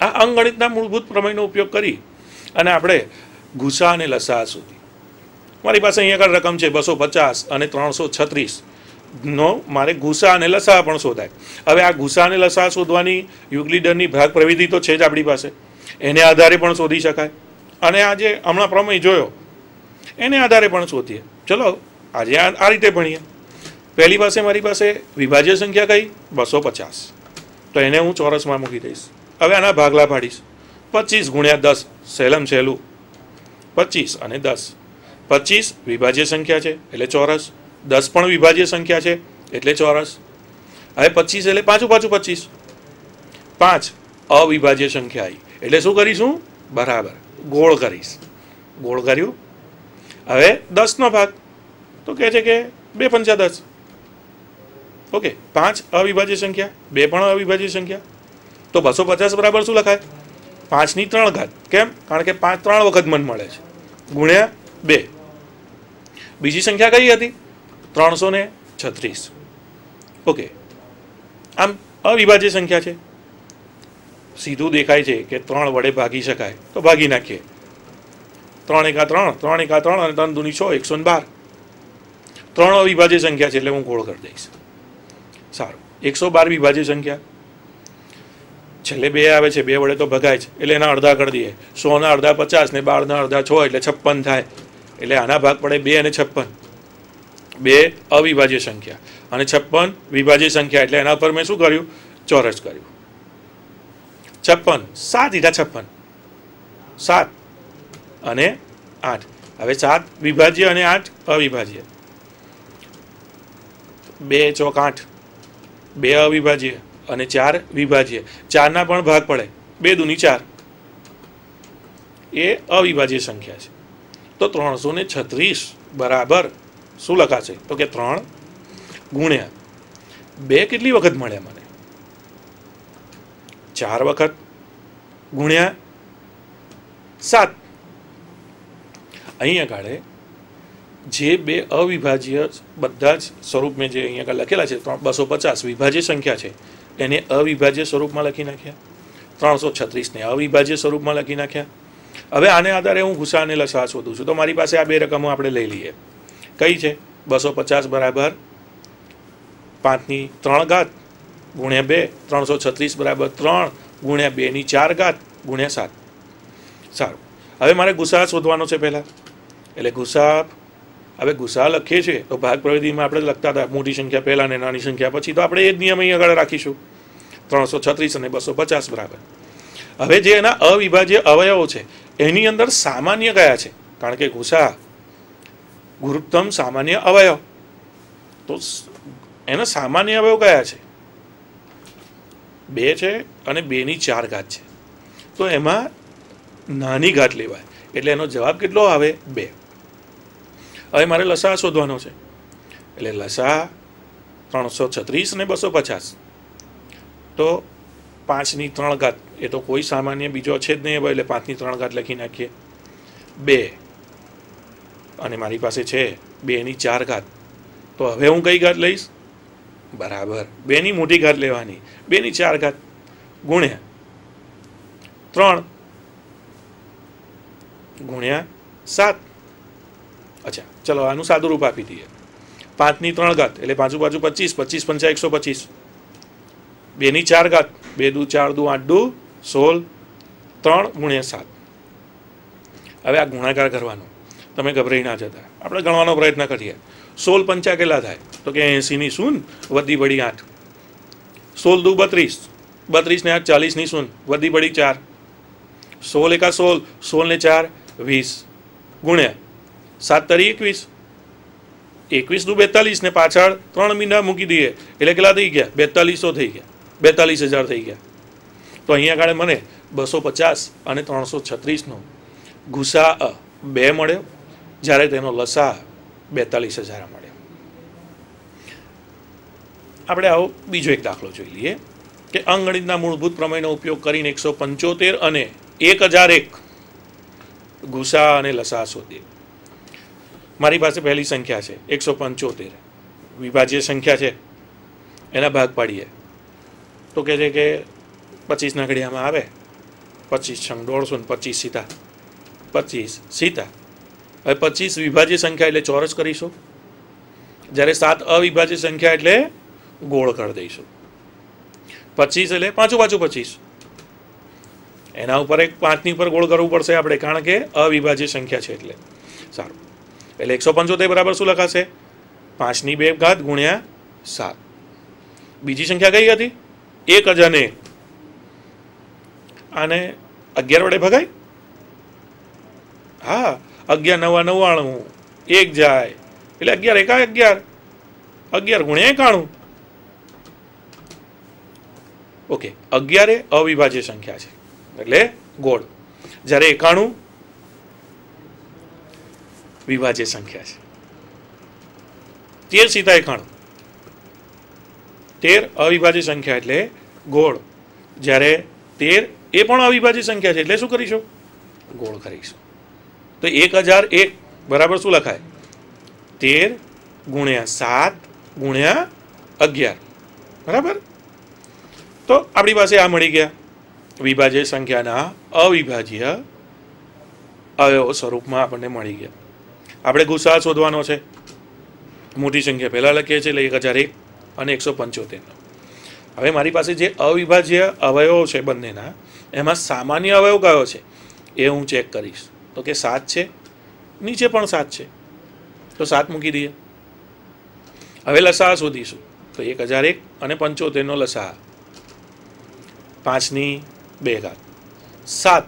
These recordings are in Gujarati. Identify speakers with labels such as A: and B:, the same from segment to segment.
A: આ અંગણિતના મૂળભૂત પ્રમેયનો ઉપયોગ કરી અને આપણે ઘુસા અને લસા સુધી મારી પાસે અહીંયા આગળ રકમ છે બસો પચાસ અને ત્રણસો છત્રીસ નો મારે ઘુસા અને લસા પણ શોધાય હવે આ ઘુસા અને લસા શોધવાની યુગલીડરની ભાગ પ્રવિધિ તો છે જ આપણી પાસે એને આધારે પણ શોધી શકાય અને આ જે હમણાં પ્રમેય જોયો એને આધારે પણ શોધીએ ચલો આજે આ રીતે ભણીએ પહેલી પાસે મારી પાસે વિભાજ્ય સંખ્યા કઈ બસો પચાસ તો એને હું ચોરસમાં મૂકી દઈશ હવે આના ભાગલા પાડીશ પચીસ ગુણ્યા દસ સહેલમ સહેલું પચીસ અને દસ પચીસ વિભાજ્ય સંખ્યા છે એટલે ચોરસ દસ પણ વિભાજ્ય સંખ્યા છે એટલે ચોરસ હવે પચીસ એટલે પાછું પાછું પચીસ પાંચ અવિભાજ્ય સંખ્યા આવી એટલે શું કરીશું બરાબર ગોળ કરીશ ગોળ કર્યું હવે દસનો ભાગ તો કહે છે કે બે પંચા દસ ઓકે પાંચ અવિભાજ્ય સંખ્યા બે પણ અવિભાજ્ય સંખ્યા તો બસો પચાસ બરાબર શું લખાય પાંચની ત્રણ ઘાત કેમ કારણ કે પાંચ ત્રણ વખત મન મળે છે ગુણ્યા બે બીજી સંખ્યા કઈ હતી ત્રણસો ને છત્રીસ ઓકે આમ અવિભાજ્ય સંખ્યા છે સીધું દેખાય છે કે ત્રણ વડે ભાગી શકાય તો ભાગી નાખીએ ત્રણ એકા ત્રણ ત્રણ એકા ત્રણ અને ત્રણ દૂની છ એકસો ને બાર ત્રણ અવિભાજ્ય સંખ્યા છે એટલે હું ગોળ કરી દઈશ સારું એકસો બાર વિભાજ્ય સંખ્યા છેલ્લે બે આવે છે બે વડે તો ભગાય છે એટલે એના અડધા કરી દઈએ સોના અડધા પચાસ ને બારના અડધા છ એટલે છપ્પન થાય એટલે આના ભાગ પડે બે અને છપ્પન બે અવિભાજ્ય સંખ્યા અને છપ્પન વિભાજ્ય સંખ્યા એટલે એના પર મેં શું કર્યું ચોરસ કર્યું છપ્પન સાત ઈઠા છપ્પન સાત અને આઠ હવે સાત વિભાજ્ય અને આઠ અવિભાજ્ય બે ચોક આઠ બે અવિભાજ્ય અને ચાર વિભાજ્ય ચારના પણ ભાગ પડે બે દૂની ચાર એ અવિભાજ્ય સંખ્યા છે તો ત્રણસો ને છત્રીસ બરાબર શું લખાશે તો કે ત્રણ ગુણ્યા બે કેટલી વખત મળ્યા મને ચાર વખત ગુણ્યા સાત અહીં આગળ જે બે અવિભાજ્ય બધા જ સ્વરૂપ મેં જે અહીંયા લખેલા છે ત્રણ બસો પચાસ વિભાજ્ય સંખ્યા છે એને અવિભાજ્ય સ્વરૂપમાં લખી નાખ્યા ત્રણસો છત્રીસને અવિભાજ્ય સ્વરૂપમાં લખી નાખ્યા હવે આને આધારે હું ગુસા અને લસા શોધું છું તો મારી પાસે આ બે રકમો આપણે લઈ લઈએ કઈ છે બસો પચાસ બરાબર પાંચની ત્રણ ઘાત ગુણ્યા બે ત્રણસો છત્રીસ બરાબર ત્રણ ગુણ્યા બેની ચાર ઘાત ગુણ્યા સાત સારું હવે મારે ગુસા શોધવાનો છે પહેલાં એટલે ગુસાબ હવે ગુસા લખીએ છીએ તો ભાગ પ્રવૃત્તિમાં આપણે લખતા હતા મોટી સંખ્યા પહેલાં અને નાની સંખ્યા પછી તો આપણે એ જ નિયમ અહીં આગળ રાખીશું ત્રણસો છત્રીસ અને બસો પચાસ બરાબર હવે જે એના અવિભાજ્ય અવયવો છે એની અંદર સામાન્ય કયા છે કારણ કે ગુસા ગુરુત્તમ સામાન્ય અવયવ તો એના સામાન્ય અવયવ કયા છે બે છે અને બેની ચાર ઘાત છે તો એમાં નાની ઘાત લેવાય એટલે એનો જવાબ કેટલો આવે બે હવે મારે લસા શોધવાનો છે એટલે લસા ત્રણસો છત્રીસ ને બસો પચાસ તો પાંચની ત્રણ ઘાત એ તો કોઈ સામાન્ય બીજો છે જ નહીં એટલે પાંચની ત્રણ ઘાત લખી નાખીએ બે અને મારી પાસે છે બેની ચાર ઘાત તો હવે હું કઈ ઘાત લઈશ બરાબર બેની મોટી ઘાત લેવાની બેની ચાર ઘાત ગુણ્યા ત્રણ ગુણ્યા સાત અચ્છા ચલો આનું સાદું રૂપ આપી દઈએ પાંચની ત્રણ ઘાત એટલે પાછું પાંચું પચીસ પચીસ પંચા એકસો પચીસ બેની ચાર ઘાત બે દુ ચાર દુ આઠ દુ સોળ ત્રણ ગુણ્યા સાત હવે આ ગુણાકાર કરવાનો તમે ગભરાઈ ના જતા આપણે ગણવાનો પ્રયત્ન કરીએ સોળ પંચા કેટલા થાય તો કે એંસીની શૂન વધી પડી આઠ સોળ દુ બત્રીસ બત્રીસને આઠ ચાલીસની શૂન વધી પડી ચાર સોળ એકા સોળ સોળને ચાર વીસ ગુણ્યા સાત તરી એકવીસ એકવીસનું ને પાછળ ત્રણ મહિના મૂકી દઈએ એટલે કેટલા થઈ ગયા બેતાલીસો થઈ ગયા બેતાલીસ હજાર થઈ ગયા તો અહીંયા આગળ મને બસો પચાસ અને ત્રણસો છત્રીસનો ગુસા બે મળ્યો જ્યારે તેનો લસા બેતાલીસ હજાર મળ્યો આપણે આવો બીજો એક દાખલો જોઈ લઈએ કે અંગણિતના મૂળભૂત પ્રમેયનો ઉપયોગ કરીને એકસો પંચોતેર અને એક હજાર એક ગુસા અને લસા શોધીએ મારી પાસે પહેલી સંખ્યા છે એકસો પંચોતેર વિભાજ્ય સંખ્યા છે એના ભાગ પાડીએ તો કહે છે કે પચીસના ઘડિયામાં આવે પચીસ છંગ દોઢસો ને પચીસ સીતા પચીસ સીતા હવે પચીસ વિભાજ્ય સંખ્યા એટલે ચોરસ કરીશું જ્યારે સાત અવિભાજ્ય સંખ્યા એટલે ગોળ કરી દઈશું પચીસ એટલે પાંચું પાછું પચીસ એના ઉપર એક પાંચની ઉપર ગોળ કરવું પડશે આપણે કારણ કે અવિભાજ્ય સંખ્યા છે એટલે સારું એટલે એકસો પંચોતેર બરાબર શું લખાશે પાંચની બે ઘાત ગુણ્યા સાત બીજી સંખ્યા કઈ હતી એક હજારને એક આને અગિયાર વડે ભગાય હા અગિયાર નવા નવ્વાણું એક જાય એટલે અગિયાર એકા અગિયાર અગિયાર ગુણ્યા એકાણું ઓકે અગિયારે અવિભાજ્ય સંખ્યા છે એટલે ગોળ જ્યારે એકાણું વિભાજ્ય સંખ્યા છે તેર સીધા ખણ તેર અવિભાજ્ય સંખ્યા એટલે ગોળ જ્યારે તેર એ પણ અવિભાજ્ય સંખ્યા છે એટલે શું કરીશું ગોળ કરીશું તો એક હજાર એક બરાબર શું લખાય તેર ગુણ્યા સાત ગુણ્યા અગિયાર બરાબર તો આપણી પાસે આ મળી ગયા વિભાજ્ય સંખ્યાના અવિભાજ્ય અવયવ સ્વરૂપમાં આપણને મળી ગયા આપણે ગુસા શોધવાનો છે મોટી સંખ્યા પહેલાં લખીએ છીએ એટલે એક હજાર એક અને એકસો પંચોતેરનો હવે મારી પાસે જે અવિભાજ્ય અવયવો છે બંનેના એમાં સામાન્ય અવયવ કયો છે એ હું ચેક કરીશ તો કે સાત છે નીચે પણ સાત છે તો સાત મૂકી દઈએ હવે લસાઅ શોધીશું તો એક હજાર એક અને પંચોતેરનો લસાહ પાંચની બે ઘાત સાત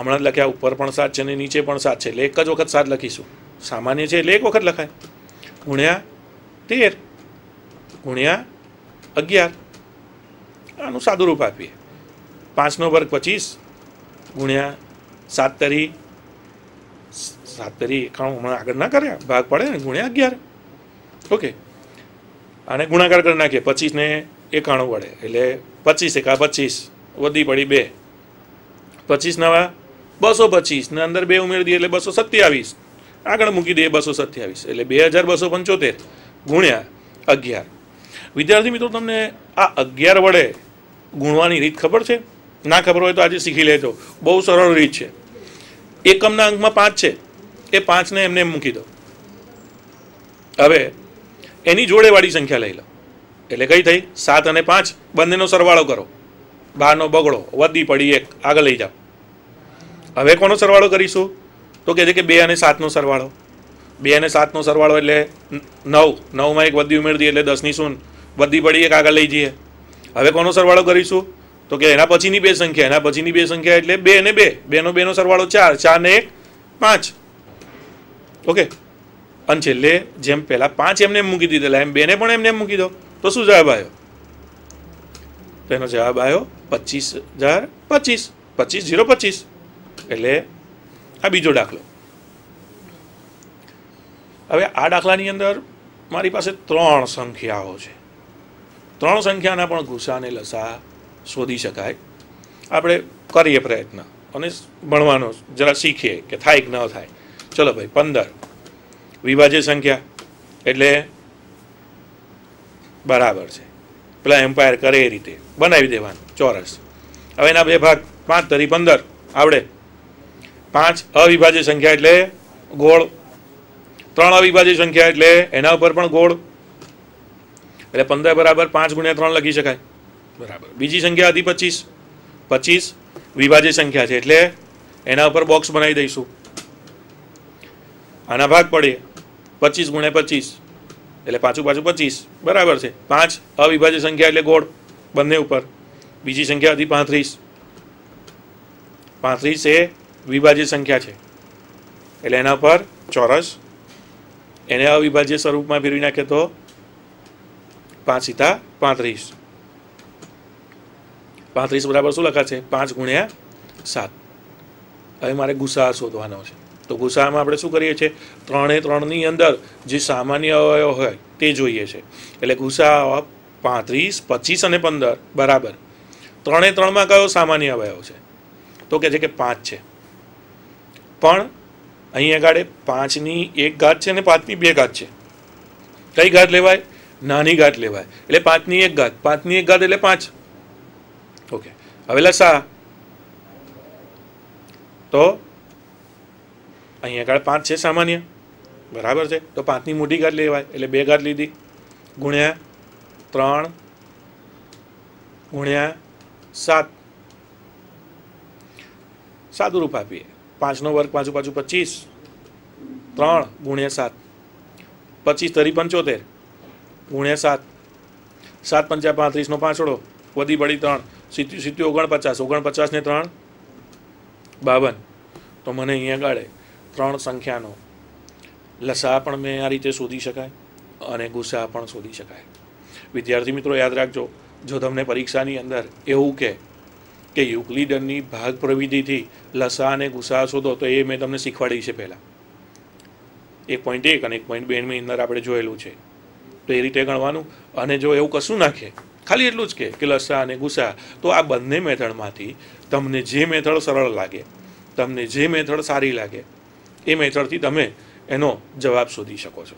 A: હમણાં લખ્યા ઉપર પણ સાત છે ને નીચે પણ સાત છે એટલે એક જ વખત સાત લખીશું સામાન્ય છે એટલે એક વખત લખાય ગુણ્યા તેર ગુણ્યા અગિયાર આનું સાદું રૂપ આપીએ પાંચનો વર્ગ પચીસ ગુણ્યા સાત તરી સાત તરી એકાણું હમણાં આગળ ના કર્યા ભાગ પડે ને ગુણ્યા અગિયાર ઓકે આને ગુણાકાર કરી નાખીએ પચીસને એકાણું વડે એટલે પચીસ એકા પચીસ વધી પડી બે પચીસ નવા બસો પચીસને અંદર બે ઉમેરી દઈએ એટલે બસો સત્યાવીસ આગળ મૂકી દઈએ બસો સત્યાવીસ એટલે બે હજાર બસો પંચોતેર ગુણ્યા અગિયાર વિદ્યાર્થી મિત્રો તમને આ અગિયાર વડે ગુણવાની રીત ખબર છે ના ખબર હોય તો આજે શીખી લેજો બહુ સરળ રીત છે એકમના અંકમાં પાંચ છે એ પાંચને એમને મૂકી દો હવે એની જોડેવાળી સંખ્યા લઈ લો એટલે કઈ થઈ સાત અને પાંચ બંનેનો સરવાળો કરો બહારનો બગડો વધી પડી એક આગળ લઈ જાઓ હવે કોનો સરવાળો કરીશું તો કહે છે કે બે અને સાતનો સરવાળો બે અને સાતનો સરવાળો એટલે નવ નવમાં એક વધી ઉમેરી દઈએ એટલે દસની શૂન વધી પડી એક આગળ લઈ જઈએ હવે કોનો સરવાળો કરીશું તો કે એના પછીની બે સંખ્યા એના પછીની બે સંખ્યા એટલે બે અને બે બેનો બેનો સરવાળો ચાર ચાર ને એક પાંચ ઓકે અને છેલ્લે જેમ પહેલાં પાંચ એમને મૂકી દીધેલા એમ બેને પણ એમને મૂકી દો તો શું જવાબ આવ્યો તો એનો જવાબ આવ્યો પચીસ હજાર પચીસ પચીસ ઝીરો પચીસ એટલે આ બીજો દાખલો હવે આ દાખલાની અંદર મારી પાસે ત્રણ સંખ્યાઓ છે ત્રણ સંખ્યાના પણ ગુસાને લસા શોધી શકાય આપણે કરીએ પ્રયત્ન અને ભણવાનો જરા શીખીએ કે થાય કે ન થાય ચલો ભાઈ પંદર વિભાજ્ય સંખ્યા એટલે બરાબર છે પેલા એમ્પાયર કરે એ રીતે બનાવી દેવાનું ચોરસ હવે એના બે ભાગ પાંચ તરી પંદર આવડે પાંચ અવિભાજ્ય સંખ્યા એટલે ગોળ ત્રણ અવિભાજ્ય સંખ્યા એટલે એના ઉપર પણ ગોળ એટલે પંદર બરાબર પાંચ ગુણ્યા ત્રણ લખી શકાય બરાબર બીજી સંખ્યા હતી પચીસ પચીસ વિભાજ્ય સંખ્યા છે એટલે એના ઉપર બોક્સ બનાવી દઈશું આના ભાગ પડે પચીસ ગુણ્યા પચીસ એટલે પાછું પાછું પચીસ બરાબર છે પાંચ અવિભાજ્ય સંખ્યા એટલે ગોળ બંને ઉપર બીજી સંખ્યા હતી પાંત્રીસ પાંત્રીસ એ વિભાજ્ય સંખ્યા છે એટલે એના પર ચોરસ એને અવિભાજ્ય સ્વરૂપમાં ફેરવી નાખે તો પાંચ સીતા પાંત્રીસ પાંત્રીસ બરાબર શું લખાશે પાંચ ગુણ્યા સાત હવે મારે ગુસા શોધવાનો છે તો ગુસામાં આપણે શું કરીએ છીએ ત્રણે ત્રણની અંદર જે સામાન્ય અવયવ હોય તે જોઈએ છે એટલે ગુસા પાંત્રીસ પચીસ અને પંદર બરાબર ત્રણે ત્રણમાં કયો સામાન્ય અવયવ છે તો કે છે કે પાંચ છે પણ અહીં આગળ પાંચની એક ગાંઠ છે અને પાંચની બે ગાંઠ છે કઈ ગાંઠ લેવાય નાની ગાંઠ લેવાય એટલે પાંચની એક ગાંઠ પાંચની એક ગાંઠ એટલે પાંચ ઓકે હવે લસા તો અહીં આગળ પાંચ છે સામાન્ય બરાબર છે તો પાંચની મોટી ગાંઠ લેવાય એટલે બે ગાંઠ લીધી ગુણ્યા ત્રણ ગુણ્યા સાત સાદુરૂપ આપીએ પાંચનો વર્ગ બાજુ બાજુ પચીસ ત્રણ ગુણ્યા સાત પચીસ તરી પંચોતેર ગુણ્યા સાત સાત પંચા પાંત્રીસનો પાંચડો વધી બળી ત્રણ સિત્યુ સિત્યુ ઓગણપચાસ ઓગણપચાસને ત્રણ બાવન તો મને અહીંયા ગાળે ત્રણ સંખ્યાનો લસા પણ મેં આ રીતે શોધી શકાય અને ગુસ્સા પણ શોધી શકાય વિદ્યાર્થી મિત્રો યાદ રાખજો જો તમને પરીક્ષાની અંદર એવું કે કે યુગ ભાગ પ્રવિધિથી લસા અને ગુસા શોધો તો એ મેં તમને શીખવાડી છે પહેલાં એક પોઈન્ટ એક અને એક પોઈન્ટ બેની અંદર આપણે જોયેલું છે તો એ રીતે ગણવાનું અને જો એવું કશું નાખે ખાલી એટલું જ કે કે લસા અને ગુસા તો આ બંને મેથડમાંથી તમને જે મેથડ સરળ લાગે તમને જે મેથડ સારી લાગે એ મેથડથી તમે એનો જવાબ શોધી શકો છો